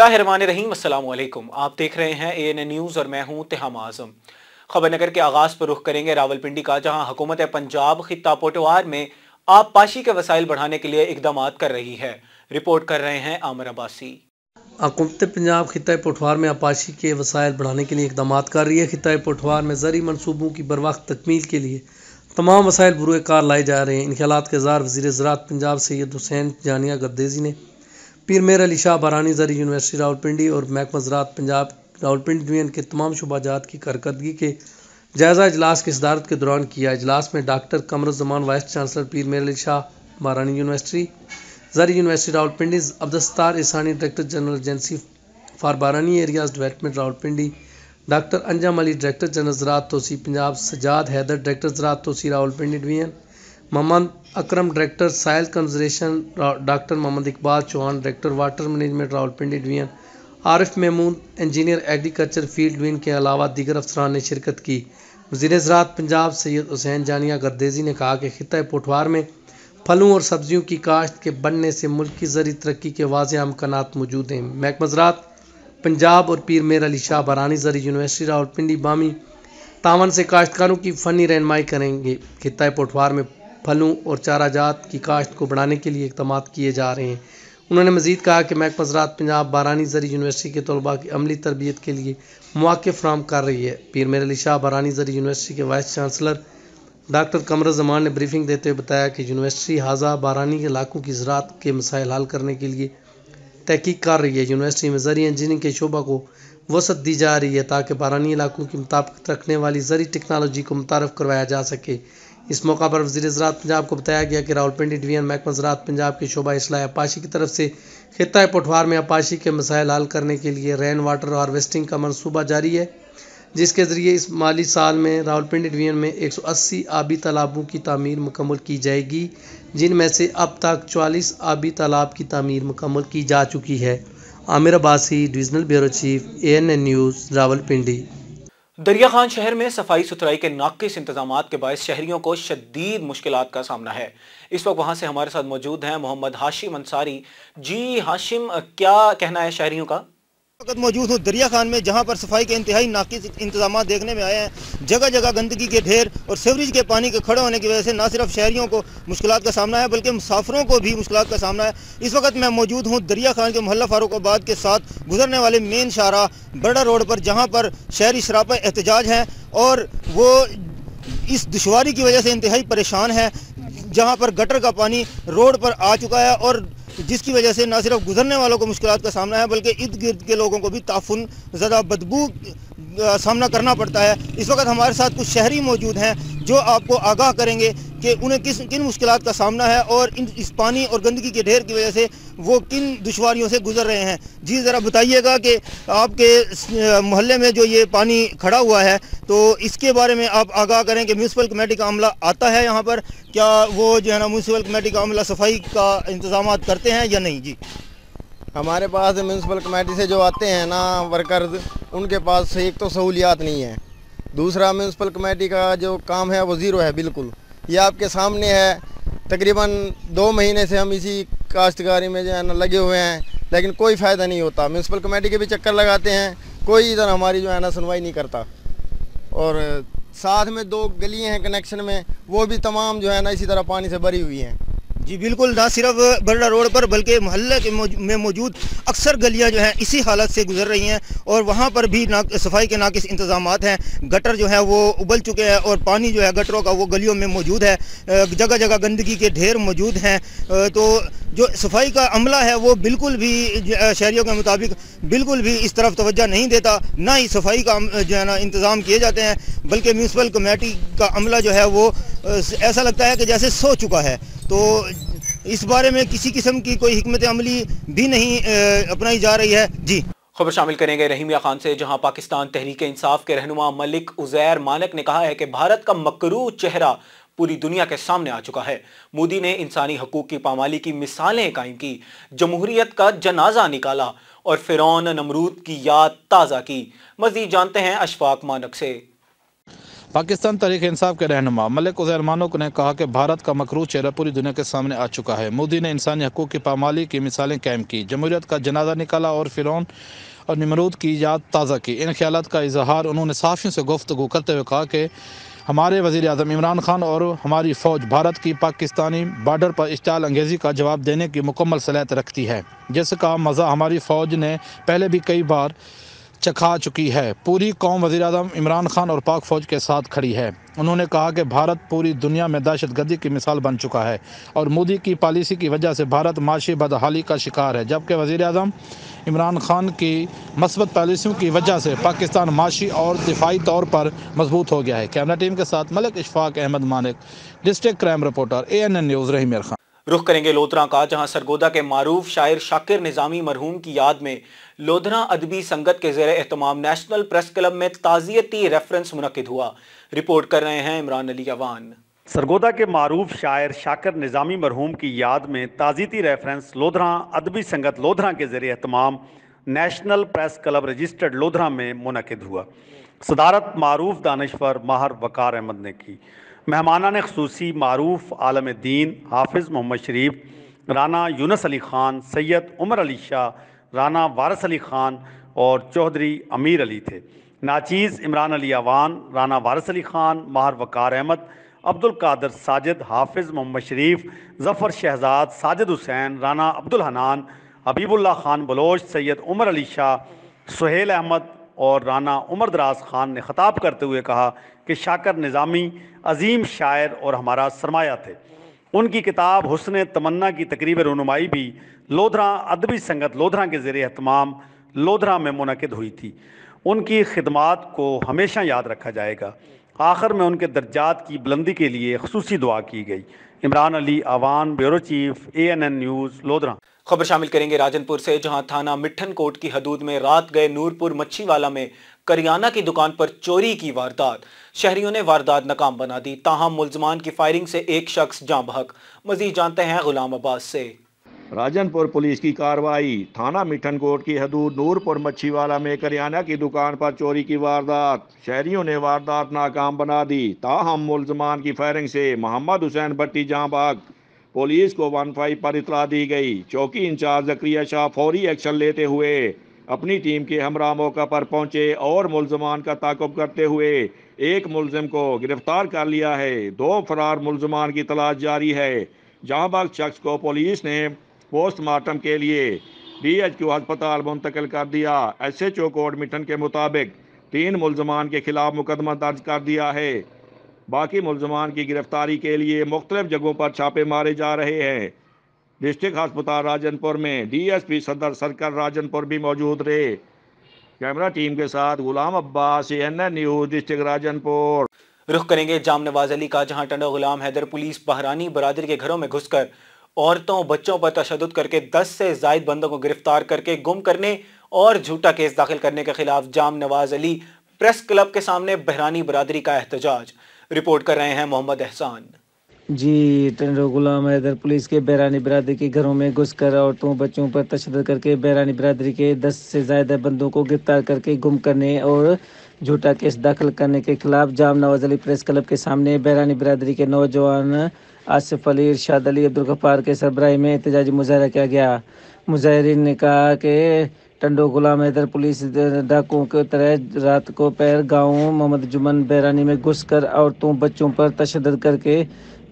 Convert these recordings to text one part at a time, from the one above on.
बसमीम आप देख रहे हैं ए एन ए न्यूज़ और मैं हूँ तहम आजम खबर नगर के आगाज़ पर रुख करेंगे रावलपिंडी का जहाँ हुकूमत पंजाब खिता पोटवार में आप पाशी के वसाइल बढ़ाने के लिए इकदाम कर रही है रिपोर्ट कर रहे हैं आमर अब्बासी हकूमत पंजाब खिता पठवार में आपाशी के वसायल बढ़ाने के लिए इकदाम कर रही है खिता पठवार में जरी मनसूबों की बर वक्त तकमील के लिए तमाम वसायल बुरुए लाए जा रहे हैं इनके ख्याल के जार वजी ज़रात पंजाब सैद हुसैन जानिया गद्देजी ने पीर मेर अली शाह बारानी जरी यूनिवर्सिटी रावलपिंडी और महकमा ज़रात पंजाब रावलपिंडी यूनियन के तमाम शुबाजात की कारकर्दगी के जायज़ा अजलास की सदारत के दौरान किया अजलास में doctor Qamar Zaman vice chancellor Pir Mehr Ali Shah Barani university जरी university Rawalpindi Abdussattar Isani director general agency for Barani areas development Rawalpindi doctor Anjum Ali director general ज़रात तोसी पंजाब सजाद हैदर डायरेक्टर ज़रात तोसी Rawalpindi division Mohammad Akram director soil conservation doctor Mohammad Iqbal Chauhan director water management Rawalpindi division Arif Mahmood engineer agriculture field division के अलावा दीगर अफसरान ने शिरकत की वजीर ज़रात पंजाब सैयद हुसैन जानिया गर्देजी ने कहा कि खित पोठवार में फलों और सब्जियों की काश्त के बनने से मुल्क की जरिए तरक्की के वाज अमकान मौजूद हैं महकमा ज़रात पंजाब और पीर मेर अली शाह बरानी जरिए यूनिवर्सिटी रावलपिंडी बामी तावन से काश्तकारों की फ़नी रहनमाई करेंगे खित पोठवार में फलों और चाराजात की काश्त को बढ़ाने के लिए इकदाम किए जा रहे हैं उन्होंने मजीद कहा कि महकमा ज़रात पंजाब बारानी जरी यूनिवर्सिटी के तलबा की अमली तरबियत के लिए मौक़ फ्राहम कर रही है पीर मेर अली शाह बारानी जरी यूनिवर्सिटी के vice chancellor doctor Qamar Zaman ने ब्रीफिंग देते हुए बताया कि यूनिवर्सिटी हाजा बारानी के इलाकों की ज़रात के मसाइल हल करने के लिए तहकीक कर रही है यूनिवर्सिटी में ज़रिए इंजीनियरिंग के शोबा को वसत दी जा रही है ताकि बारानी इलाकों की मुताबिक रखने वाली ज़रिए टेक्नोलॉजी को मुतारफ़ करवाया जा सके इस मौका पर वजी ज़रात पंजाब को बताया गया कि रावलपिंडी डिवीजन महकमा ज़रात पंजाब के शोभा इसलाह अपाशी की तरफ से खिता पठवार में अपाशी के मसाइल हल करने के लिए रेन वाटर हारवेस्टिंग का मनसूबा जारी है जिसके ज़रिए इस माली साल में रावलपिंडी डिवीजन में 180 आबी तालाबों की तमीर मुकम्मल की जाएगी जिनमें से अब तक चालीस आबी तालाब की तमीर मुकम्मल की जा चुकी है Aamir Abbasi divisional bureau chief A news Rawalpindi Darya Khan शहर में सफाई सुथराई के नाकिस इंतजाम के बायस शहरियों को शदीद मुश्किल का सामना है इस वक्त वहाँ से हमारे साथ मौजूद हैं मोहम्मद हाशिम अंसारी जी हाशिम क्या कहना है शहरियों का वक्त मौजूद हूँ दरिया खान में जहाँ पर सफाई के इंतहाई नाकिस इंतजाम देखने में आए हैं जगह जगह गंदगी के ढेर और सीवरेज के पानी के खड़े होने की वजह से ना सिर्फ शहरियों को मुश्किल का सामना है बल्कि मुसाफरों को भी मुश्किल का सामना है इस वक्त मैं मौजूद हूँ दरिया खान के महल फारूकाबाद के साथ गुजरने वाले मेन शाहरा बड़ा रोड पर जहाँ पर शहरी शराब एहतजाज हैं और वो इस दुशारी की वजह से इंतहाई परेशान है जहाँ पर गटर का पानी रोड पर आ चुका है और जिसकी वजह से ना सिर्फ गुजरने वालों को मुश्किल का सामना है बल्कि इर्द गिर्द के लोगों को भी ताफुन ज़्यादा बदबू सामना करना पड़ता है इस वक्त हमारे साथ कुछ शहरी मौजूद हैं जो आपको आगाह करेंगे कि उन्हें किस किन मुश्किल का सामना है और इन इस पानी और गंदगी के ढेर की वजह से वो किन दुशारियों से गुजर रहे हैं जी ज़रा बताइएगा कि आपके मोहल्ले में जो ये पानी खड़ा हुआ है तो इसके बारे में आप आगाह करें कि म्यूनसिपल कमेटी का अमला आता है यहाँ पर क्या वो जो है ना म्यूनसिपल कमेटी का अमला सफाई का इंतजाम करते हैं या नहीं जी हमारे पास म्यूनसिपल कमेटी से जो आते हैं ना वर्कर्स उनके पास एक तो सहूलियात नहीं है दूसरा म्यूनसिपल कमेटी का जो काम है वो ज़ीरो है बिल्कुल ये आपके सामने है तकरीबन दो महीने से हम इसी काश्तकारी में जो है ना लगे हुए हैं लेकिन कोई फ़ायदा नहीं होता म्यूनसिपल कमेटी के भी चक्कर लगाते हैं कोई इधर हमारी जो है ना सुनवाई नहीं करता और साथ में दो गलियाँ हैं कनेक्शन में वो भी तमाम जो है ना इसी तरह पानी से भरी हुई हैं जी बिल्कुल ना सिर्फ बर्रा रोड पर बल्कि मोहल्ले के में मौजूद अक्सर गलियां जो हैं इसी हालत से गुजर रही हैं और वहाँ पर भी ना सफाई के नाकिस इंतजाम हैं गटर जो है वो उबल चुके हैं और पानी जो है गटरों का वो गलियों में मौजूद है जगह जगह गंदगी के ढेर मौजूद हैं तो जो सफाई का अमला है वो बिल्कुल भी शहरीों के मुताबिक बिल्कुल भी इस तरफ तोज्जा नहीं देता ना ही सफाई का जो है ना इंतज़ाम किए जाते हैं बल्कि म्यूनसिपल कमेटी का अमला जो है वो ऐसा लगता है कि जैसे सो चुका है तो इस बारे में किसी किस्म की कोई हमत अमली भी नहीं अपनाई जा रही है जी खबर शामिल करेंगे रहीमिया खान से जहां पाकिस्तान तहरीक इंसाफ के रहनुमा मलिक उजैर मानक ने कहा है कि भारत का मकरू चेहरा पूरी दुनिया के सामने आ चुका है मोदी ने इंसानी हकूक की पामाली की मिसालें कायम की जमहूरियत का जनाजा निकाला और फिरौन नमरूद की याद ताज़ा की मजीद जानते हैं अशफाक मानक से पाकिस्तान तहरीक इंसाफ के रहनुमा मलिक उजैरमानोक ने कहा कि भारत का मकरू चेहरा पूरी दुनिया के सामने आ चुका है मोदी ने इंसानी हकूक़ की पामाली की मिसालें कैम की जमहूरियत का जनाजा निकाला और फिर और निमरूद की याद ताज़ा की इन ख्याल का इजहार उन्होंने साफियों से गुफ्तु करते हुए कहा कि हमारे वजीर अजम इमरान खान और हमारी फ़ौज भारत की पाकिस्तानी बार्डर पर इश्ताल अंगेज़ी का जवाब देने की मुकम्मल सलाहत रखती है जिसका मज़ा हमारी फ़ौज ने पहले भी कई बार चखा चुकी है पूरी कौम वजी अजम इमरान खान और पाक फ़ौज के साथ खड़ी है उन्होंने कहा कि भारत पूरी दुनिया में दहशत गर्दी की मिसाल बन चुका है और मोदी की पॉलिसी की वजह से भारत माशी बदहाली का शिकार है जबकि वज़ी अजम इमरान खान की मस्बत पॉलिसियों की वजह से पाकिस्तान माशी और दिफाई तौर पर मजबूत हो गया है कैमरा टीम के साथ Malik Ishfaq Ahmed Manik district crime reporter A N N news रही खान रुख करेंगे लोधरा का जहां सरगोदा के मारूफ शायर शाकिर निज़ामी मरहूम की याद में लोधरा अदबी संगत के जेर अहतमाम नेशनल प्रेस क्लब में ताज़ियती रेफरेंस मुनद हुआ रिपोर्ट कर रहे हैं इमरान अली अवान सरगोदा के मारूफ शायर शाकिर निज़ामी मरहूम की याद में ताज़ीती रेफरेंस लोधरा अदबी संगत लोधरा के जेर अहतमाम national press club registered Lodhran में मुनद हुआ सदारत मारूफ दानश्वर माहर वकार अहमद ने की मेहमाना ने खसूसी मरूफ आलम दीन हाफिज़ मोहम्मद शरीफ राना यूनस अली ख़ान सैयद उमर अली शाह राना वारस अली ख़ान और चौधरी अमीर अली थे नाचीज़ इमरान अली अवान राना वारस अली ख़ान माहर वकार अहमद अब्दुल कादर साजिद हाफिज़ मोहम्मद शरीफ ज़फ़र शहजाद साजिद हुसैन राना अब्दुल हनान हबीबुल्ला ख़ान बलोच सैयद उमर अली शाह सुहेल अहमद और राना उमर दराज ख़ान ने ख़ताब करते हुए कहा कि शाकर निज़ामी अजीम शायर और हमारा सरमाया थे उनकी किताब हुसन तमन्ना की तकरीब रनुमाई भी लोधरा अदबी संगत लोधरा के ज़ेर अहतमाम लोधरा में मुनद हुई थी उनकी खदमात को हमेशा याद रखा जाएगा आखिर में उनके दर्जात की बुलंदी के लिए खसूस दुआ की गई Imran Ali Awan bureau chief A N N news Lodhran खबर शामिल करेंगे राजनपुर से जहां थाना मिठन कोट की हदूद में रात गए नूरपुर मच्छीवाला में करियाना की दुकान पर चोरी की वारदात शहरियों ने वारदात नाकाम बना दी ताहम मुलजमान की फायरिंग से एक शख्स जाँ बहक मजीद जानते हैं गुलाम अब्बास से राजनपुर पुलिस की कार्रवाई थाना मिठन कोट की हदूद नूरपुर मच्छीवाला में करियाना की दुकान पर चोरी की वारदात शहरियों ने वारदात नाकाम बना दी ताहम मुलजमान की फायरिंग से मोहम्मद हुसैन भट्टी जाँ बाग पुलिस को वन फाइव पर इतला दी गई चौकी इंचार्ज जक्रिया शाह फौरी एक्शन लेते हुए अपनी टीम के हमरा मौका पर पहुंचे और मुलजमान का ताकब करते हुए एक मुलजम को गिरफ्तार कर लिया है दो फरार मुलजमान की तलाश जारी है बाग शख्स को पुलिस ने पोस्टमार्टम के लिए डी एच क्यू अस्पताल मुंतकिल कर दिया S H O Kot Mithan के मुताबिक तीन मुलजमान के खिलाफ मुकदमा दर्ज कर दिया है बाकी मुलजमान की गिरफ्तारी के लिए मुख्तलिफ जगहों पर छापे मारे जा रहे हैं डिस्ट्रिक्ट अस्पताल राजनपुर में डीएसपी सदर सर्कल राजनपुर भी मौजूद रहे कैमरा टीम के साथ Ghulam Abbas N news district Rajanpur रुख करेंगे जाम नवाज अली का जहां टंडा गुलाम हैदर पुलिस बहरानी बरादरी के घरों में घुसकर औरतों बच्चों पर तशद करके 10 से जायद बंदों को गिरफ्तार करके गुम करने और झूठा केस दाखिल करने के खिलाफ जाम नवाज अली प्रेस क्लब के सामने बहरानी बरादरी का एहतजाज रिपोर्ट कर रहे हैं मोहम्मद एहसान जी टंडो गुलाम हैदर पुलिस के बैरानी बरदरी के घरों में घुसकर औरतों बच्चों पर तशद करके बैरानी बरदरी के दस से ज्यादा बंदों को गिरफ्तार करके गुम करने और झूठा केस दाखिल करने के खिलाफ जाम नवाज अली प्रेस क्लब के सामने बैरानी बरदरी के नौजवान आसिफ अली इरशाद अली अब्दुल गफ्फार के सरबराही में एहतजाजी मुजाहरा किया गया मुजाहरीन ने कहा कि टंडो गुलाम हैदर पुलिस डाकुओं की तरह रात को पैर गांव मोहम्मद जुमन बैरानी में घुसकर औरतों बच्चों पर तशद करके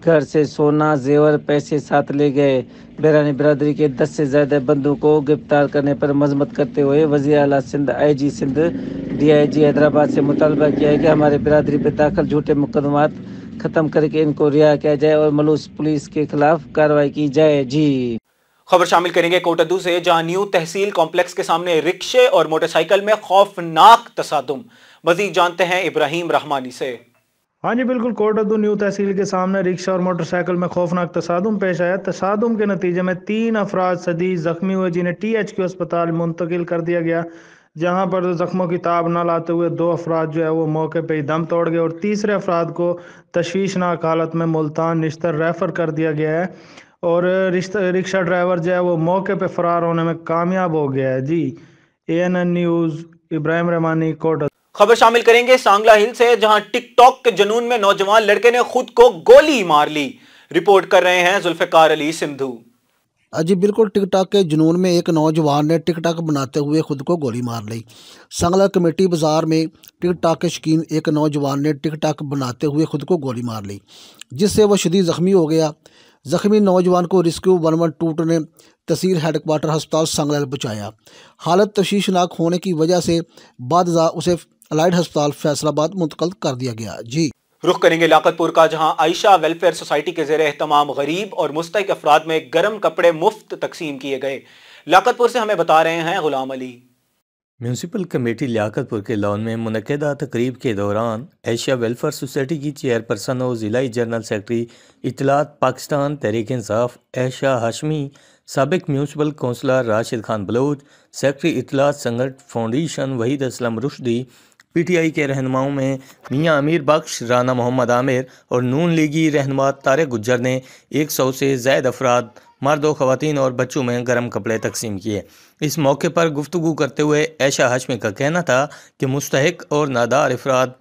घर से सोना जेवर पैसे साथ ले गए बैरानी बरदरी के दस से ज्यादा बंदों को गिरफ्तार करने पर मजम्मत करते हुए वजी अला Sindh I G Sindh D I G Hyderabad से मुतालबा किया है कि हमारे बरदरी पर दाखिल झूठे मुकदमा खत्म करके इनको रिहा किया जाए और मलूस पुलिस के खिलाफ कार्रवाई की जाए जी खबर शामिल करेंगे कोटदू से जहां न्यू तहसील कॉम्प्लेक्स के सामने रिक्शे और मोटरसाइकिल में खौफनाक तसादम मजीद जानते हैं इब्राहिम रहमानी से हाँ जी बिल्कुल कोटदू न्यू तहसील के सामने रिक्शा और मोटरसाइकिल में खौफनाक तसादम पेश आया तसादम के नतीजे में तीन अफराज सदी जख्मी हुए जिन्हें टी एच क्यू अस्पताल मुंतकिल कर दिया गया जहां पर जख्मों की ताब न लाते हुए दो अफराद जो है वो मौके पर ही दम तोड़ गए और तीसरे अफराद को तशवीशनाक हालत में मुल्तान निश्तर रेफर कर दिया गया है और रिक्शा ड्राइवर जो है वो मौके पर फरार होने में कामयाब हो गया है जी A N N news Ibrahim Rahmani Kot खबर शामिल करेंगे सांगला हिल से जहां टिकटॉक के जुनून में नौजवान लड़के ने खुद को गोली मार ली रिपोर्ट कर रहे हैं जुल्फिकार अली सिंधु अजी हाँ बिल्कुल टिकटॉक के जुनून में एक नौजवान ने टिकटॉक बनाते हुए खुद को गोली मार ली सांगला कमेटी बाजार में टिकटॉक के शकीन एक नौजवान ने टिकटॉक बनाते हुए खुद को गोली मार ली जिससे वह शदी जख्मी हो गया जख्मी नौजवान को रेस्क्यू वन वन टूट ने तहसील हेडक्वार्टर हस्पताल सांगला पहुँचाया हालत तशीशनाक होने की वजह से बाद उसे अलाइड अस्पताल फैसलाबाद मुंतकल कर दिया गया जी रुख करेंगे लाकतपुर का जहां आयशा वेलफेयर सोसाइटी के जेर तमाम गरीब और मुस्तक अफराद में गर्म कपड़े मुफ्त तकसीम किए गए लाकतपुर से हमें बता रहे हैं गुलाम अली म्यूनसिपल कमेटी लियाकतपुर के लॉन में मनदा तकरीब के दौरान एशिया वेलफेयर सोसाइटी की चेयरपर्सन और ज़िला जनरल सेक्रेटरी इतलात पाकिस्तान तहरीक इंसाफ एशा हाशमी सबक municipal councillor Rashid Khan Baloch secretary इतलात संगठ फाउंडेशन वहीद असलम रुशदी पीटीआई के रहनुमाओं में मियां अमीर बख्श राना मोहम्मद आमिर और नून लीगी रहनुमा तारे गुज्जर ने 100 से जायद अफराद मर्दों ख़वान और बच्चों में गर्म कपड़े तकसीम किए इस मौके पर गुफ्तु करते हुए ऐशा हाशमी का कहना था कि मुस्तक और नादार अफराद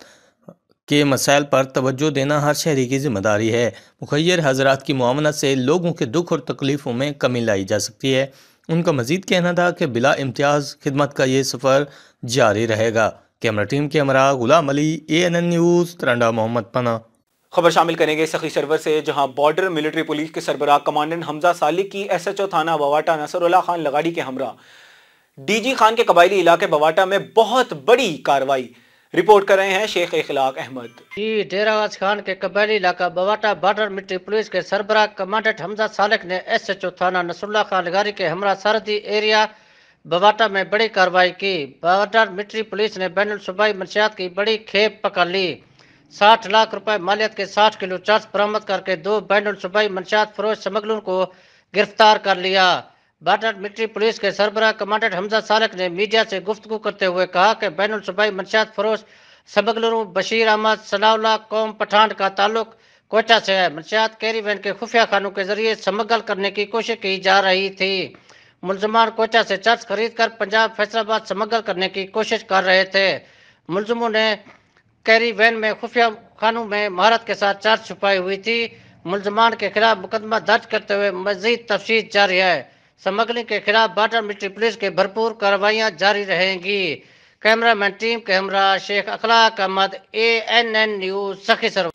के मसाइल पर तोज्जो देना हर शहरी की जिम्मेदारी है मुखैर हजरात की मामनत से लोगों के दुख और तकलीफ़ों में कमी लाई जा सकती है उनका मजीद कहना था कि बिला इम्तियाज़ खिदमत का ये सफ़र जारी रहेगा camera team camera Ghulam Ali A N N news Tranda Mohammad Panah खबर शामिल करेंगे सखी सरवर से जहां बॉर्डर मिलिट्री पुलिस के सरबरा कमांडेंट हमजा सालिक की एस एच ओ थाना बवाटा नसरुल्ला खान लगाड़ी के हमरा डीजी खान के कबायली इलाके बवाटा में बहुत बड़ी कार्रवाई रिपोर्ट कर रहे हैं शेख इखलाक अहमद जी डेरावाज खान के कबायली इलाका बवाटा बॉर्डर मिलिट्री पुलिस के सरबरा कमांडेंट हमजा सालिक ने एस एच ओ थाना नसरुल्ला खान लगाड़ी के हमरा सरहदी एरिया बवाटा में बड़ी कार्रवाई की बवाटा मिट्री पुलिस ने बैन सूबाई मंशियात की बड़ी खेप पकड़ ली साठ लाख रुपए मालियत के साठ किलो चर्च बरामद करके दो बैन सूबाई मंशियात फरोज स्मगलरों को गिरफ्तार कर लिया बॉर्डर मिट्री पुलिस के सरबरा कमांडेंट हमजा सालक ने मीडिया से गुफ्तु करते हुए कहा कि बैन सूबाई मंशियात फरोज स्मगलरों बशीर अहमद सनावला कौम पठान का ताल्लुक कोटा से है मंशियात कैरी वैन के खुफिया खानों के जरिए स्मगल करने की कोशिश की जा रही थी मुलजमान कोचा से चर्च खरीद कर पंजाब फैसलाबाद समगल करने की कोशिश कर रहे थे मुलजमों ने कैरी वैन में खुफिया खानों में महारत के साथ चार्ज छुपाई हुई थी मुलजमान के खिलाफ मुकदमा दर्ज करते हुए मजीद तफ्ती जारी है स्मगलिंग के खिलाफ बाटर मिट्टी पुलिस की भरपूर कार्रवाइयाँ जारी रहेंगी कैमरामैन टीम के हमरा Sheikh Akhlaq Ahmed A N N news Sakhi Sarwar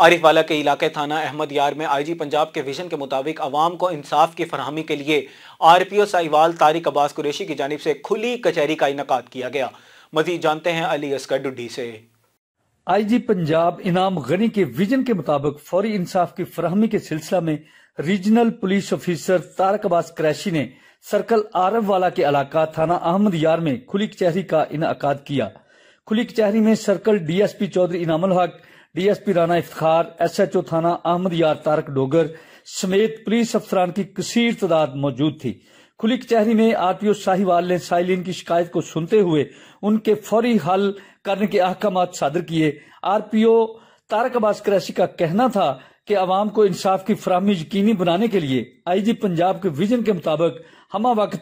Arifwala के इलाके थाना अहमद यार में आईजी पंजाब के विजन के मुताबिक अवाम को इंसाफ की फरहमी के लिए आरपीओ साहिवाल तारिक अब्बास कुरेशी की जानब से खुली कचहरी का इनका किया गया मजीद जानते हैं अली असकर डुडी से आईजी पंजाब इनाम गनी के विजन के मुताबिक फौरी इंसाफ की फरहमी के सिलसिला में regional police officer Tariq Abbas Qureshi ने सर्कल आरफ वाला के इलाका थाना अहमद यार में खुली कचहरी का इनका किया खुली कचहरी में सर्कल डीएसपी चौधरी इनामुल हक डीएसपी राना इफ्तार एसएचओ थाना अहमद यार तारक डोगर समेत पुलिस अफसरान की कसीर तादाद मौजूद थी खुली कचहरी में आरपीओ साहिवाल ने साइलिन की शिकायत को सुनते हुए उनके फौरी हल करने के अहकाम सादर किए आरपीओ तारक अब्बास क्रैशी का कहना था कि अवाम को इंसाफ की फरहमी यकीनी बनाने के लिए आईजी पंजाब के विजन के मुताबिक हमा वक्त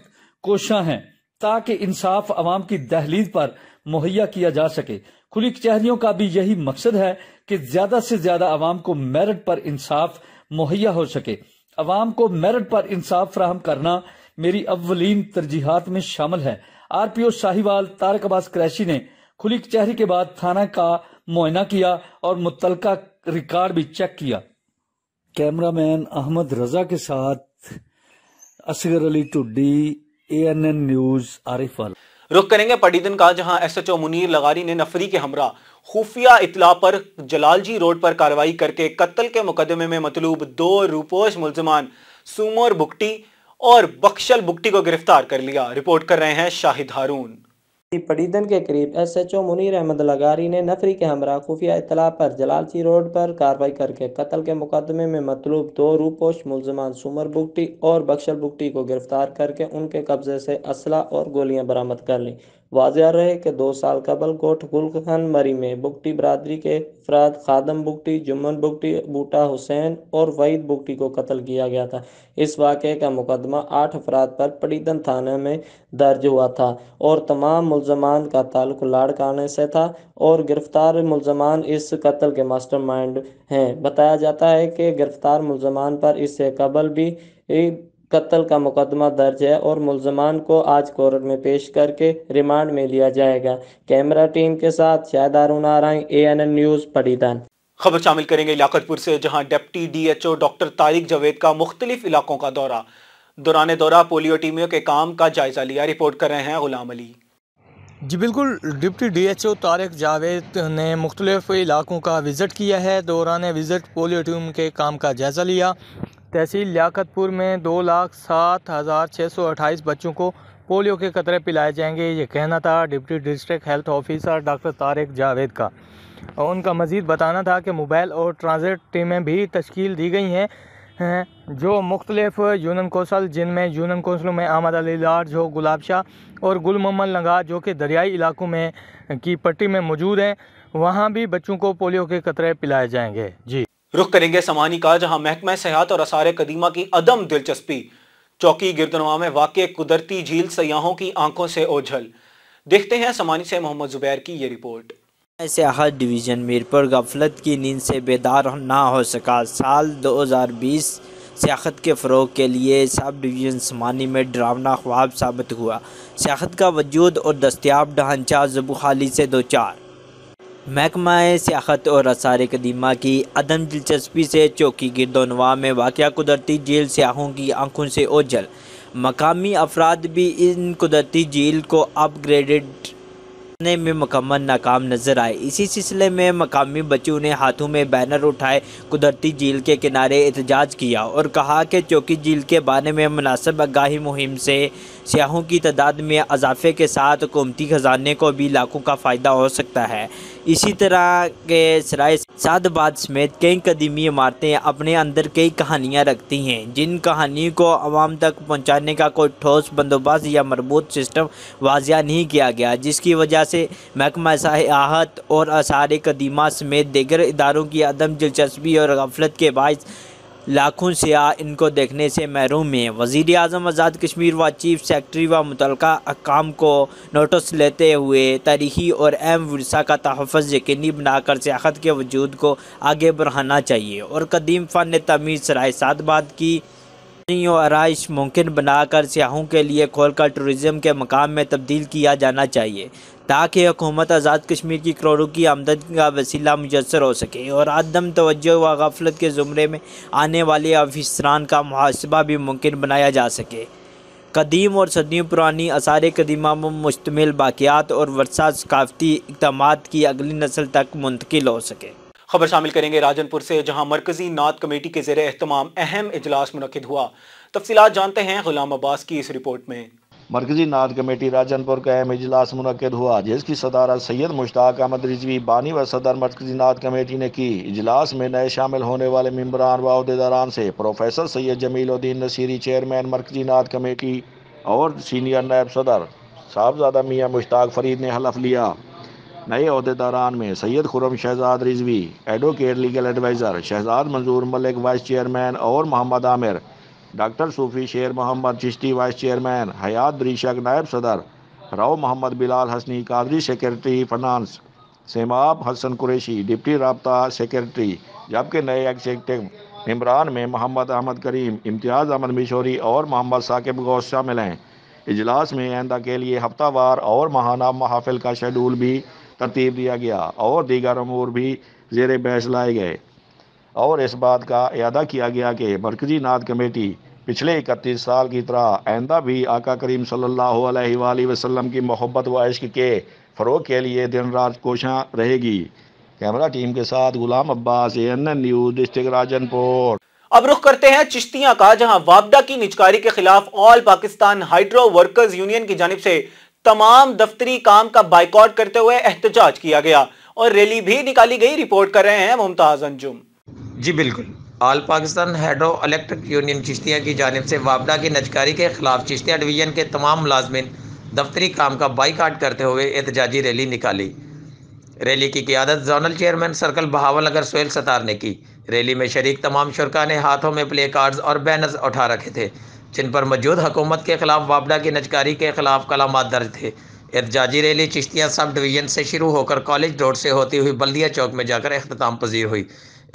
कोशा हैं ताकि इंसाफ अवाम की दहलीज पर मुहैया किया जा सके खुली कचहरियों का भी यही मकसद है कि ज्यादा से ज्यादा अवाम को मेरिट पर इंसाफ मुहैया हो सके अवाम को मेरिट पर इंसाफ फ्राहम करना मेरी अवलीन तरजीहत में शामिल है R P O Sahiwal Tariq Abbas Qureshi ने खुली कचहरी के बाद थाना का मुआयना किया और मुतल रिकॉर्ड भी चेक किया कैमरामैन अहमद रजा के साथ Asghar Ali Tuddi A N N news Arifwala रुख करेंगे पडीदन का जहां एस एच ओ मुनीर लगारी ने नफरी के हमरा खुफिया इतला पर जलालजी रोड पर कार्रवाई करके कत्ल के मुकदमे में मतलूब दो रूपोश मुलजमान सुमोर बुकटी और बख्शल बुकटी को गिरफ्तार कर लिया रिपोर्ट कर रहे हैं शाहिद हारून पड़ीदन के करीब S H O Munir Ahmed लगारी ने नफरी के हमरा खुफिया इतला पर जलालची रोड पर कार्रवाई करके कत्ल के मुकदमे में मतलूब दो रूपोश मुलजमान सुमर बुगटी और बख्शल बुगटी को गिरफ्तार करके उनके कब्जे से असला और गोलियां बरामद कर ली वाजिया रहे कि दो साल कबल कोठ गुलखन मरी में बुगटी बरदरी के अफराद खादम बुगटी जुम्मन बुगटी बूटा हुसैन और वहीद बुगटी को कत्ल किया गया था इस वाक़े का मुकदमा आठ अफराद पर पड़ीदन थाना में दर्ज हुआ था और तमाम मुलजमान का ताल्लुक लाड़काने से था और गिरफ्तार मुलजमान इस कत्ल के मास्टर माइंड हैं बताया जाता है कि गिरफ्तार मुलजमान पर इससे कबल भी कत्ल का मुकदमा दर्ज है और मुलजमान को आज कोर्ट में पेश करके रिमांड में लिया जाएगा कैमरा टीम के साथ शायद अरुण आरंग A N N news Padidan खबर शामिल करेंगे लियाकतपुर से जहां deputy DHO doctor Tariq Javed का मुख्तलिफ इलाकों का दौरा दौरान दौरा पोलियो टीमियों के काम का जायजा लिया रिपोर्ट कर रहे हैं गुलाम अली जी बिल्कुल डिप्टी डीएचओ तारिक जावेद ने मुख्तलिफ इलाकों का विज़िट किया है दौरान विज़िट पोलियो टीम के काम का जायज़ा लिया तहसील लियाकतपुर में दो लाख सात हज़ार छः सौ अट्ठाईस बच्चों को पोलियो के कतरे पिलाए जाएंगे ये कहना था deputy district health officer doctor Tariq Javed का और उनका मज़ीद बताना था कि मोबाइल और ट्रांजिट टीमें भी तश्कील दी गई हैं जो मुख्तलिफ यूनन कौंसल जिनमें यूनन कौंसलों में आमद अली लार जो गुलाब शाह और गुल मोहम्मद लंगा जो कि दरियाई इलाकों में की पट्टी में मौजूद हैं वहाँ भी बच्चों को पोलियो के कतरे पिलाए जाएंगे जी रुख करेंगे समानी का जहां महकमा सेहत और असार कदीमा की अदम दिलचस्पी चौकी गिरदनवा में वाक़ कुदरती झील सयाहों की आंखों से ओझल देखते हैं समानी से मोहम्मद जुबैर की ये रिपोर्ट सियाहत डिवीज़न मीरपुर गफलत की नींद से बेदार ना हो सका साल 2020 सियाहत के फ़रोग के लिए सब डिवीज़न समानी में डरावना ख्वाब साबित हुआ सियाहत का वजूद और दस्तियाब ढांचा जबू खाली से दो चार महकमा सियाहत और आसार कदीमा की अदम दिलचस्पी से चौकी गिरदोनवा में वाक़ कुदरती झील सयाहों की आंखों से ओझल मकामी अफराद भी इन कुदरती झील को अपग्रेडेड रोकने में मुकम्मल नाकाम नजर आए इसी सिलसिले में मकामी बच्चों ने हाथों में बैनर उठाए कुदरती झील के किनारे एहतजाज किया और कहा कि चौकी झील के बारे में मुनासब आगाही मुहिम से सयाहों की तादाद में अजाफे के साथ कौमती खजाने को भी लाखों का फ़ायदा हो सकता है इसी तरह के सराय सादबाद समेत कई कदीमी इमारतें अपने अंदर कई कहानियाँ रखती हैं जिन कहानी को आवाम तक पहुँचाने का कोई ठोस बंदोबस्त या मरबूत सिस्टम वाजिया नहीं किया गया जिसकी वजह से महकमा सयाहत और आसार कदीमा समेत दीगर इदारों की अदम दिलचस्पी और गफलत के बायस लाखों सियाह इनको देखने से महरूम हैं वज़ी अजम आज़ाद कश्मीर व चीफ सेक्रटरी व मुतल अकाम को नोटिस लेते हुए तारीखी और अहम वसा का तहफ़ यकीनी बनाकर सियाहत के वजूद को आगे बढ़ाना चाहिए और कदीम फ़न तमीज़ सराय सात बात की रोशनी और आरइश मुमकिन बनाकर सयाहों के लिए खोलकर टूरिज़म के मकाम में तब्दील किया जाना चाहिए ताकि हुकूमत आज़ाद कश्मीर की करोड़ों की आमदन का वसीला मुजसर हो सके और आदम तोज्जो व गफलत के ज़ुमरे में आने वाले अफसरान का मुहासबा भी मुमकिन बनाया जा सके कदीम और सदियों पुरानी आसार कदीमा में मुश्तमिल बाक़ियात और वर्षा सकाफती इकदाम की अगली नस्ल तक मुंतकिल हो सके खबर शामिल करेंगे राजनपुर से जहां मरकजी नात कमेटी के जेर अहतमाम अहम इजलास मुनद हुआ तफसीत जानते हैं गुलाम अब्बास की इस रिपोर्ट में मरकजी नात कमेटी राजनपुर का अहम इजलास मुनद हुआ जिसकी सदारत सैयद मुश्ताक अहमद रिजवी बानी व सदर मरकजी नात कमेटी ने की इजलास में नए शामिल होने वाले मम्बरान वहदेदारान से प्रोफेसर सैयद जमीलुद्दीन नसीरी चेयरमैन मरकजी नात कमेटी और सीनियर नायब सदर साहबजादा मियाँ मुश्ताक फरीद ने हलफ लिया नए अहदेदारान में Syed Khurram Shahzad Rizvi advocate legal adviser Shahzad Manzoor Malik vice chairman और Mohammad Aamir doctor Sufi Sher Mohammad Chishti vice chairman Hayat बरीशक नायब सदर Rao Mohammad Bilal Hasni Qadri secretary finance Seemab Hasan Qureshi deputy रबता सेक्रेटरी जबकि नए एग्जेक्टिव इमरान में मोहम्मद अहमद करीम इम्तियाज़ अहमद मिशोरी और मोहम्मद साकिब गौस शामिल हैं इजलास में आइंदा के लिए हफ्तावार और महाना महाफिल का शेड्यूल भी तरतीब दिया गया और दीगर अमूर भी जेर बहस लाए गए और इस बात का अदा किया गया कि मरकजी नाथ कमेटी पिछले इकतीस साल की तरह आइंदा भी आका करीम सल्ला वसलम की मोहब्बत व इश्क के फ़रोग के लिए दिन रात कोशा रहेगी कैमरा टीम के साथ Ghulam Abbas N news district Rajanpur अब रुख करते हैं चिश्तियां का जहां वापडा की निचकारी के खिलाफ all Pakistan hydro workers union की जानब से तमाम दफ्तरी काम का बाइकआउट करते हुए एहतजाज किया गया और रैली भी निकाली गई रिपोर्ट कर रहे हैं मुमताज अंजुम जी बिल्कुल all Pakistan hydro electric union Chishtian की जानब से वापडा की नजकारी के खिलाफ चिश्तिया डिवीजन के तमाम मुलाजमन दफ्तरी काम का बाइकाट करते हुए एहतजाजी रैली निकाली रैली की क्यादत zonal chairman circle Bahawalnagar Sohail Sattar ने की रैली में शरीक तमाम शुरा ने हाथों में प्ले कार्ड्स और बैनर्स उठा रखे थे जिन पर मौजूद हुकूमत के खिलाफ वापडा की नजकारी के खिलाफ कलाम दर्ज थे एहतजाजी रैली चिश्तियाँ सब डिवीजन से शुरू होकर कॉलेज रोड से होती हुई बल्दिया चौक में जाकर अख्ताम पजीर हुई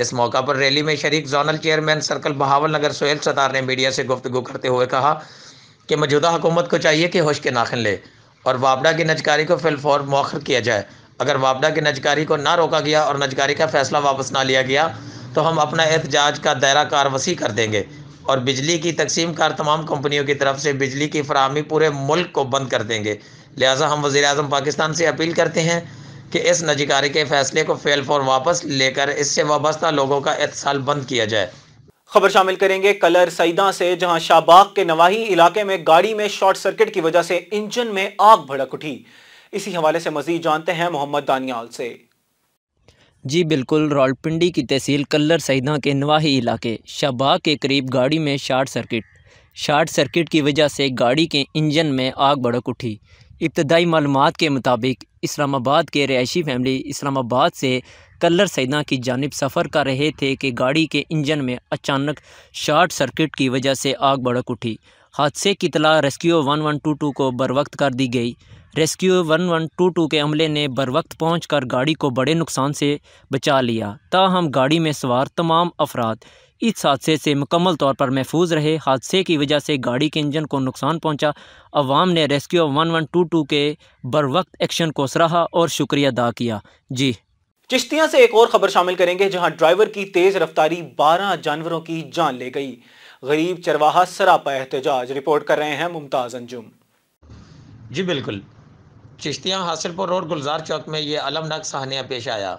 इस मौका पर रैली में शरीक zonal chairman circle Bahawalnagar Sohail Sattar ने मीडिया से गुफ्तु करते हुए कहा कि मौजूदा हुकूमत को चाहिए कि होश के नाखन ले और वापडा की नजकारी को फिलफौर मौखर किया जाए अगर वापडा की नजकारी को ना रोका गया और नजकारी का फैसला वापस ना लिया गया तो हम अपना एहतजाज का दायरा कार वसी कर देंगे और बिजली की तकसीम कार तमाम कंपनियों की तरफ से बिजली की फरहमी पूरे मुल्क को बंद कर देंगे लिहाजा हम वज़ी अजम पाकिस्तान से अपील करते हैं कि इस नजिकारी के फैसले को फेल फॉर वापस लेकर इससे वाबस्ता लोगों का एहसाल बंद किया जाए खबर शामिल करेंगे कलर सईदा से जहां शाहबाग के नवाही इलाके में गाड़ी में शॉर्ट सर्किट की वजह से इंजन में आग भड़क उठी इसी हवाले से मजीद जानते हैं मोहम्मद दानियाल से जी बिल्कुल रॉलपिंडी की तहसील कल्लर सहीदा के नवाही इलाके शबा के करीब गाड़ी में शार्ट सर्किट शार्ट सर्किट की वजह से गाड़ी के इंजन में आग भड़क उठी इब्तदाई मालूम के मुताबिक इस्लामाबाद के रहायशी फैमिली इस्लामाबाद से कल्लर सैदा की जानब सफ़र कर रहे थे कि गाड़ी के इंजन में अचानक शार्ट सर्किट की वजह से आग भड़क उठी हादसे की तला rescue one one two two को बर वक्त कर दी गई rescue one one two two के अमले ने बर वक्त पहुँच कर गाड़ी को बड़े नुकसान से बचा लिया ताहम गाड़ी में सवार तमाम अफराद इस हादसे से मुकम्मल तौर पर महफूज रहे हादसे की वजह से गाड़ी के इंजन को नुकसान पहुँचा अवाम ने rescue one one two two के बर वक्त एक्शन को सराहा और शुक्रिया अदा किया जी चिश्तियाँ से एक और खबर शामिल करेंगे जहाँ ड्राइवर की तेज़ रफ्तारी बारह जानवरों की जान ले गई गरीब चरवाहा सरापा एहतजाज रिपोर्ट कर रहे हैं मुमताज़ अंजुम जी बिल्कुल चिश्तियाँ हासिलपुर रोड गुलजार चौक में ये अलमनाक सहानिया पेश आया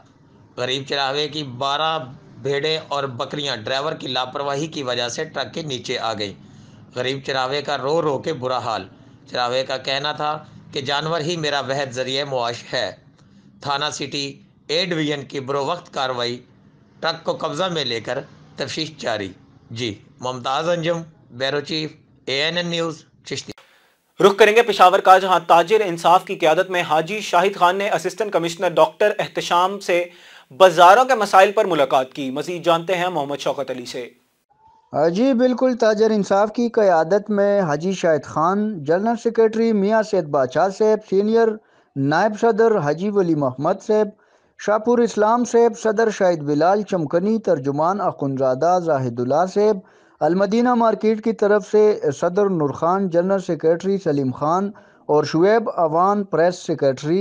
गरीब चरावे की बारह भेड़े और बकरियां ड्राइवर की लापरवाही की वजह से ट्रक के नीचे आ गई गरीब चरावे का रो रो के बुरा हाल चरावे का कहना था कि जानवर ही मेरा वहद जरिए मुआश है थाना सिटी ए डिवीजन की बरोवक्त कार्रवाई ट्रक को कब्जा में लेकर तफ्श जारी जी Mumtaz Anjum bureau chief A N N news Chishtian रुख करेंगे पिशावर का जहां ताजिर इंसाफ की क्यादत में हाजी शाहिद खान ने असिस्टेंट कमिश्नर डॉक्टर एहतशाम से बाजारों के मसाइल पर मुलाकात की मजीद जानते हैं मोहम्मद शौकत अली से जी बिल्कुल ताजर इंसाफ की क़्यादत में हाजी शाहिद खान जनरल सेक्रेटरी मियाँ सैद बादशाह साहब सीनियर नायब सदर हाजी वली मोहम्मद साहब शाहपुर इस्लाम साहब सदर शाहिद बिलाल चमकनी तर्जुमान अखुनजादा जाहिदुल्ला साहब अलमदीना मार्केट की तरफ से सदर खान जनरल सेक्रेटरी सलीम खान और Shoaib Awan press secretary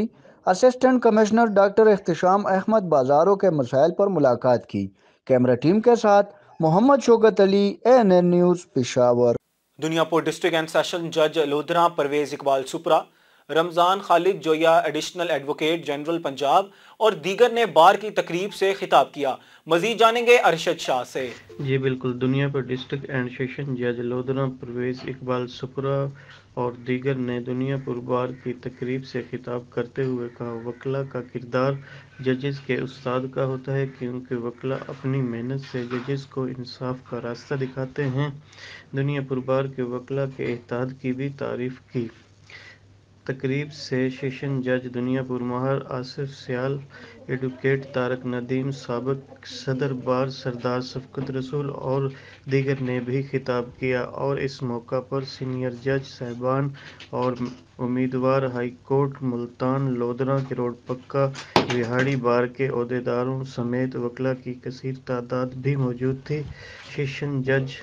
assistant commissioner doctor Ehtesham Ahmed बाजारों के मसाइल पर मुलाकात की कैमरा टीम के साथ Mohammad Shaukat Ali N N news Peshawar Duniyapur district and session जज Lodhran Parvez Iqbal Supra Ramzan Khalid Joya additional advocate general Punjab और दीगर ने बार की तकरीब से खिताब किया मजीद जानेंगे अरशद शाह से जी बिल्कुल दुनिया पर डिस्ट्रिक्ट एंड सेशन जज लोधना परवेज इकबाल सुपरा और दीगर ने दुनिया पर बार की तकरीब से खिताब करते हुए कहा वकला का किरदार जजेस के उस्ताद का होता है क्योंकि वकला अपनी मेहनत से जजेस को इंसाफ का रास्ता दिखाते हैं दुनिया पर बार के वकला के एहताद की भी तारीफ की तकरीब से सेशन जज दुनियापुर माहर आसिफ सयाल एडवोकेट तारक नदीम सबक सदर बार सरदार शफकत रसूल और दीगर ने भी खिताब किया और इस मौका पर सीनियर जज साहबान और उम्मीदवार हाईकोर्ट मुल्तान लोधरा करोड़ पक्का बिहाड़ी बार के अहदेदारों समेत वकला की कसीर तादाद भी मौजूद थी सेशन जज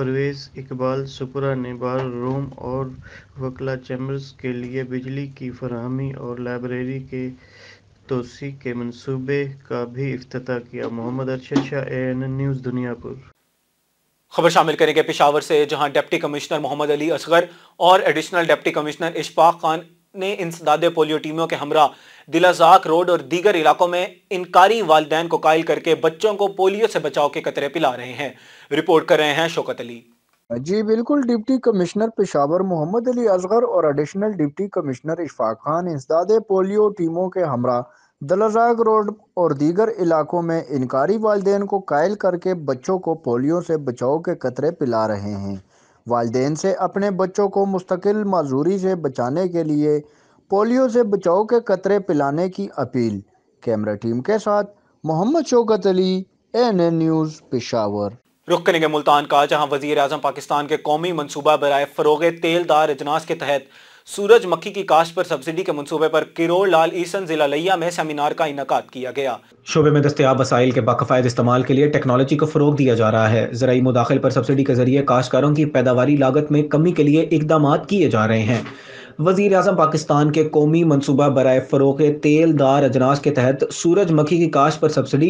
परवेज़ इकबाल सुपरा ने बार रूम और वकला चैम्बर्स के लिए बिजली की फरहमी और लाइब्रेरी के तोसी के मंसूबे का भी अफ्ताह किया Mohammad Arshad Shah A N news Duniyapur खबर शामिल करेंगे पिशावर से जहां डिप्टी कमिश्नर मोहम्मद अली असगर और additional deputy commissioner Ishfaq Khan ने इंसदादे पोलियो टीमों के हमरा दिलाजाक रोड और दीगर इलाकों में इनकारी वालदेन को कायल करके बच्चों को पोलियो से बचाव के कतरे पिला रहे हैं रिपोर्ट कर रहे हैं शोकत अली जी बिल्कुल डिप्टी कमिश्नर पेशावर मोहम्मद अली असगर और additional deputy commissioner Ishfaq Khan इंसदाद पोलियो टीमों के हमरा दलाजाग रोड और दीगर इलाकों में इनकारी वालदे को कायल करके बच्चों को पोलियो से बचाव के कतरे पिला रहे हैं वालदेन से अपने बच्चों को मुस्तकिल मजूरी से बचाने के लिए पोलियो से बचाव के कतरे पिलाने की अपील कैमरा टीम के साथ Mohammad Shaukat Ali N N news Peshawar रुख करेंगे मुल्तान का जहां वजीर अजम पाकिस्तान के कौमी मनसूबा बरए फरोग तेलदार अजनास के तहत सूरज मक्खी की काश्त पर सब्सिडी के मनसूबे पर किरोल लाल ईसन जिला लैया में सेमिनार का इनका किया गया शोबे में दस्तियाब वसाइल के बाकफायद इस्तेमाल के लिए टेक्नोलॉजी को फरोग दिया जा रहा है जराई मुदाखिल पर सब्सिडी के जरिए काश्तकारों की पैदावार लागत में कमी के लिए इकदाम किए जा रहे हैं वजीर अजम पाकिस्तान के कौमी मनसूबा बरए फ़रोग तेलदार अजनास के तहत सूरज मखी की काश पर सब्सिडी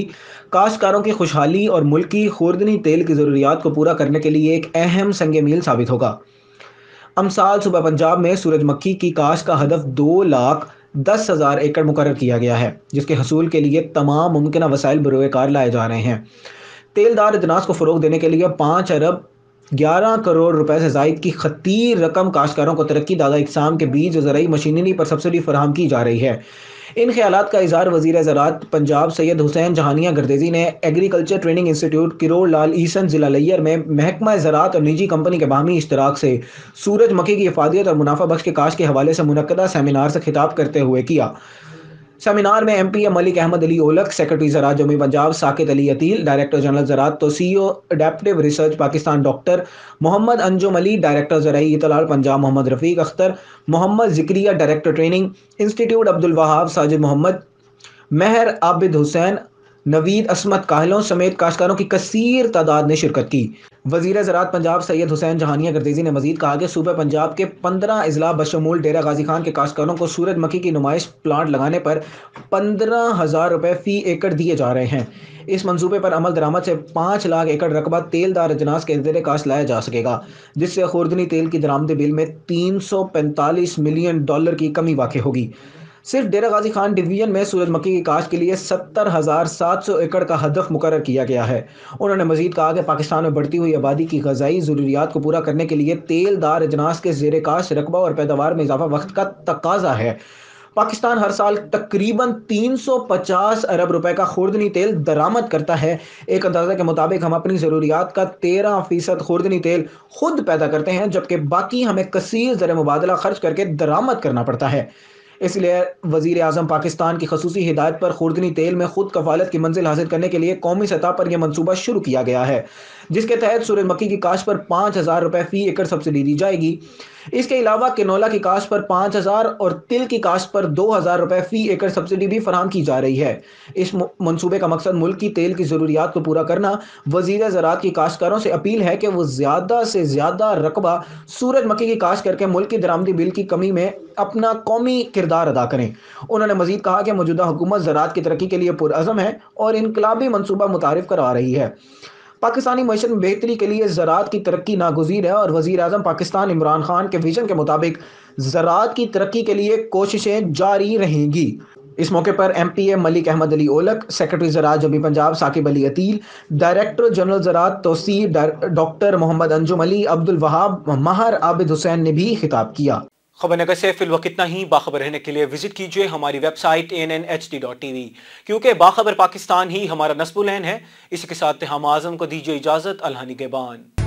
काश्तकारों की खुशहाली और मुल्क की खुर्दनी तेल की ज़रूरियात को पूरा करने के लिए एक अहम संग मील साबित होगा अमसाल सुबह पंजाब में सूरज मक्खी की काश का हदफ दो लाख दस हज़ार एकड़ मुकर किया गया है जिसके हसूल के लिए तमाम मुमकिन वसाइल बरोकार लाए जा रहे हैं तेलदार अजनास को फ़रोग देने के लिए पाँच अरब ग्यारह करोड़ रुपए से जायद की खतीर रकम काश्तकारों को तरक्की दादा इकसाम के बीज जरिए मशीनरी पर सब्सिडी फराम की जा रही है इन ख्याल का इजहार वजी ज़रात पंजाब सैयद हुसैन जहानिया गर्देजी ने agriculture training institute Karor Lal Esan जिला लैयर में महकमा ज़रात और निजी कंपनी के बाहमी इश्तराक से सूरज मखी की अफादियत और मुनाफा बख्श के काश के हवाले से मुनदा सेमिनार से खिताब करते हुए किया सेमिनार में M P Malik Ahmed Ali Aulakh secretary ज़रा जमी पंजाब साकेत अली अतील डायरेक्टर जनरल ज़रात तो सी ओ adaptive research Pakistan doctor Mohammad Anjum Ali director ज़रूरी इतलाल Punjab Mohammad Rafiq Akhtar Mohammad Zakariya director training institute Abdul Wahab Sajid Mohammad Mehr Abid Hussain Naveed Ismat Kahlon समेत काश्तकारों की कसीर तादाद ने शिरकत की वजीर ज़रात पंजाब सैयद हुसैन जहानिया गर्देजी ने मजीद कहा कि सूबे पंजाब के पंद्रह अजला बशमूल डेरा गाजी खान के काश्तकारों को सूरज मखी की नुमाइश प्लांट लगाने पर पंद्रह हज़ार रुपये फ़ी एकड़ दिए जा रहे हैं इस मंसूबे पर अमल दरामद से पाँच लाख एकड़ रकबा तेलदार अजनास के जर काश्त लाया जा सकेगा जिससे खुर्दनी तेल की दरामद बिल में तीन सौ पैंतालीस मिलियन डॉलर की कमी वाक़ होगी सिर्फ डेरा गाजी खान डिवीजन में सूरजमुखी की काश के लिए सत्तर हज़ार सात सौ एकड़ का हदफ मुकर किया गया है उन्होंने मजीद कहा कि पाकिस्तान में बढ़ती हुई आबादी की गजाई ज़रूरियात को पूरा करने के लिए तेलदार अजनास के जेर काश रकबा और पैदावार में इजाफा वक्त का तकाजा है पाकिस्तान हर साल तकरीबन 350 अरब रुपए का खुर्दनी तेल दरामद करता है एक अंदाजा के मुताबिक हम अपनी ज़रूरियात का 13 फीसद खुर्दनी तेल खुद पैदा करते हैं जबकि बाकी हमें कसीर ज़र मुबादला खर्च करके दरामद करना पड़ता है इसलिए वजीर अजम पाकिस्तान की खसूसी हिदायत पर खुर्दनी तेल में खुद कफालत की मंजिल हासिल करने के लिए कौमी सतह पर यह मनसूबा शुरू किया गया है जिसके तहत सूरजमुखी की काश्त पर पाँच हज़ार रुपये फ़ी एकड़ सब्सिडी दी जाएगी इसके अलावा किनोला की काश्त पर पाँच हज़ार और तिल की काश्त पर दो हज़ार रुपये फ़ी एकड़ सब्सिडी भी फराम की जा रही है इस मनसूबे का मकसद मुल्क की तेल की ज़रूरियात को पूरा करना वजीर ज़रात की काश्तकारों से अपील है कि वो ज़्यादा से ज़्यादा रकबा मक्की की काश्त करके मुल्क की दरामदी बिल की कमी में अपना कौमी किरदार अदा करें उन्होंने मजीद कहा कि मौजूदा हुकूमत ज़रात की तरक्की के लिए पुरज़म है और इनकलाबी मनसूबा मुतारफ़ करवा रही है पाकिस्तानी मीशत में बेहतरी के लिए ज़रात की तरक्की नागजीर है और वज़ी अजम पाकिस्तान इमरान खान के विजन के मुताबिक ज़रात की तरक्की के लिए कोशिशें जारी रहेंगी इस मौके पर M P A Malik Ahmed Ali Aulakh secretary ज़रात जबी पंजाब साकिब अली अतील डायरेक्टर जनरल ज़रात तोसी डॉक्टर मोहम्मद अंजुम अली अब्दुल वहाब माहर आबिद हुसैन ने भी खिताब किया खबर नगर से फिलवल इतना ही बाखबर रहने के लिए विजिट कीजिए हमारी website N N H D dot T V क्योंकि बाखबर पाकिस्तान ही हमारा नस्बुलहन है इसी के साथ हम आजम को दीजिए इजाज़त अल्हानी के बान